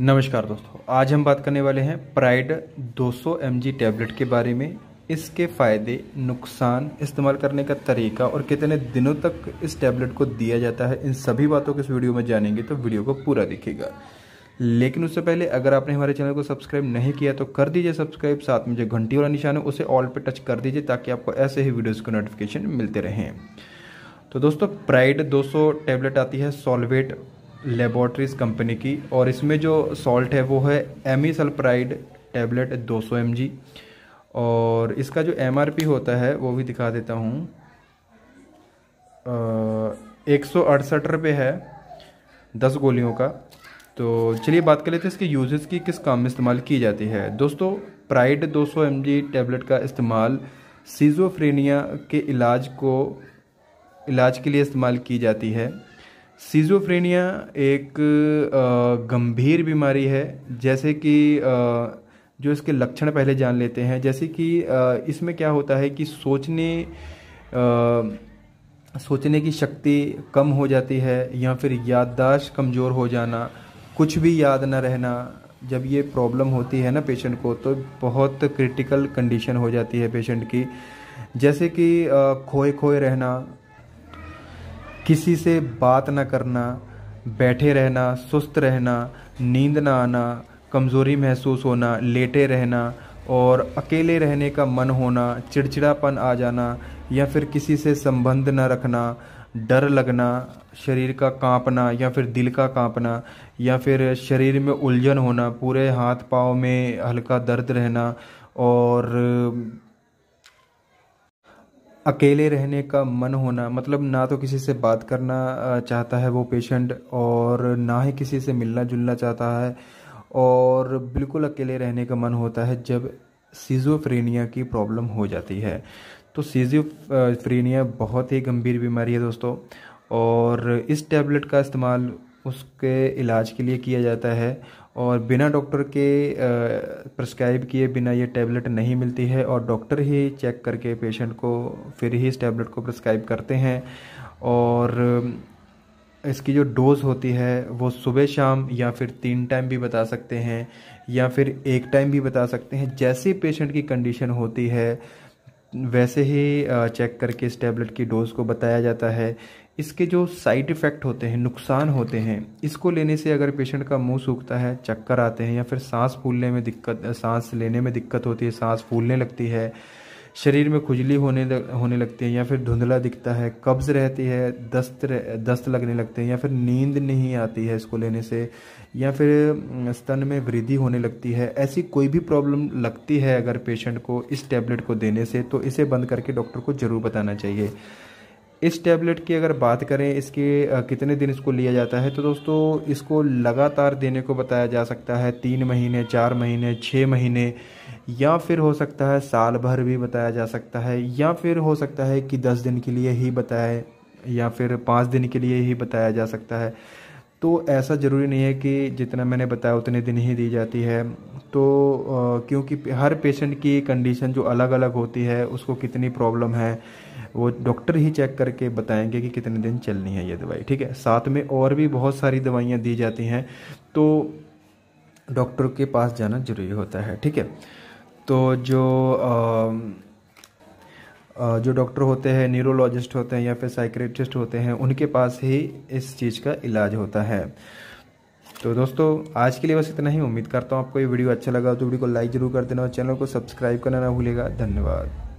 नमस्कार दोस्तों आज हम बात करने वाले हैं प्राइड 200 सौ टैबलेट के बारे में इसके फ़ायदे नुकसान इस्तेमाल करने का तरीका और कितने दिनों तक इस टैबलेट को दिया जाता है इन सभी बातों को इस वीडियो में जानेंगे तो वीडियो को पूरा देखिएगा लेकिन उससे पहले अगर आपने हमारे चैनल को सब्सक्राइब नहीं किया तो कर दीजिए सब्सक्राइब साथ में जो घंटी वाला निशान है उसे ऑल पर टच कर दीजिए ताकि आपको ऐसे ही वीडियोज़ को नोटिफिकेशन मिलते रहें तो दोस्तों प्राइड 200 टैबलेट आती है सॉल्वेट लेबॉर्ट्रीज कंपनी की और इसमें जो सॉल्ट है वो है एमी सल्प्राइड टैबलेट 200 सौ और इसका जो एम होता है वो भी दिखा देता हूँ एक सौ अड़सठ रुपये है दस गोलियों का तो चलिए बात कर लेते हैं इसके यूजेस की किस काम में इस्तेमाल की जाती है दोस्तों प्राइड 200 सौ एम टैबलेट का इस्तेमाल सीजोफ्रेनिया के इलाज को इलाज के लिए इस्तेमाल की जाती है सिज़ोफ्रेनिया एक गंभीर बीमारी है जैसे कि जो इसके लक्षण पहले जान लेते हैं जैसे कि इसमें क्या होता है कि सोचने सोचने की शक्ति कम हो जाती है या फिर याददाश्त कमज़ोर हो जाना कुछ भी याद ना रहना जब ये प्रॉब्लम होती है ना पेशेंट को तो बहुत क्रिटिकल कंडीशन हो जाती है पेशेंट की जैसे कि खोए खोए रहना किसी से बात ना करना बैठे रहना सुस्त रहना नींद ना आना कमज़ोरी महसूस होना लेटे रहना और अकेले रहने का मन होना चिड़चिड़ापन आ जाना या फिर किसी से संबंध न रखना डर लगना शरीर का कांपना या फिर दिल का कांपना या फिर शरीर में उलझन होना पूरे हाथ पाँव में हल्का दर्द रहना और अकेले रहने का मन होना मतलब ना तो किसी से बात करना चाहता है वो पेशेंट और ना ही किसी से मिलना जुलना चाहता है और बिल्कुल अकेले रहने का मन होता है जब सीजोफ्रेनिया की प्रॉब्लम हो जाती है तो सीजोफ्रेनिया बहुत ही गंभीर बीमारी है दोस्तों और इस टैबलेट का इस्तेमाल उसके इलाज के लिए किया जाता है और बिना डॉक्टर के प्रस्क्राइब किए बिना ये टैबलेट नहीं मिलती है और डॉक्टर ही चेक करके पेशेंट को फिर ही इस टैबलेट को प्रस्क्राइब करते हैं और इसकी जो डोज़ होती है वो सुबह शाम या फिर तीन टाइम भी बता सकते हैं या फिर एक टाइम भी बता सकते हैं जैसे पेशेंट की कंडीशन होती है वैसे ही चेक करके इस टैबलेट की डोज़ को बताया जाता है इसके जो साइड इफ़ेक्ट होते हैं नुकसान होते हैं इसको लेने से अगर पेशेंट का मुंह सूखता है चक्कर आते हैं या फिर सांस फूलने में दिक्कत सांस लेने में दिक्कत होती है सांस फूलने लगती है शरीर में खुजली होने होने लगती है या फिर धुंधला दिखता है कब्ज़ रहती है दस्त रह, दस्त लगने लगते हैं या फिर नींद नहीं आती है इसको लेने से या फिर स्तन में वृद्धि होने लगती है ऐसी कोई भी प्रॉब्लम लगती है अगर पेशेंट को इस टैबलेट को देने से तो इसे बंद करके डॉक्टर को ज़रूर बताना चाहिए इस टैबलेट की अगर बात करें इसके कितने दिन इसको लिया जाता है तो दोस्तों इसको लगातार देने को बताया जा सकता है तीन महीने चार महीने छः महीने या फिर हो सकता है साल भर भी बताया जा सकता है या फिर हो सकता है कि दस दिन के लिए ही बताए या फिर पाँच दिन के लिए ही बताया जा सकता है तो ऐसा ज़रूरी नहीं है कि जितना मैंने बताया उतने दिन ही दी जाती है तो क्योंकि हर पेशेंट की कंडीशन जो अलग अलग होती है उसको कितनी प्रॉब्लम है वो डॉक्टर ही चेक करके बताएंगे कि कितने दिन चलनी है ये दवाई ठीक है साथ में और भी बहुत सारी दवाइयाँ दी जाती हैं तो डॉक्टर के पास जाना ज़रूरी होता है ठीक है तो जो आ, जो डॉक्टर होते हैं न्यूरोलॉजिस्ट होते हैं या फिर साइक्रेटिस्ट होते हैं उनके पास ही इस चीज़ का इलाज होता है तो दोस्तों आज के लिए बस इतना ही उम्मीद करता हूँ आपको ये वीडियो अच्छा लगा तो वीडियो को लाइक जरूर कर देना और चैनल को सब्सक्राइब करना ना भूलेगा धन्यवाद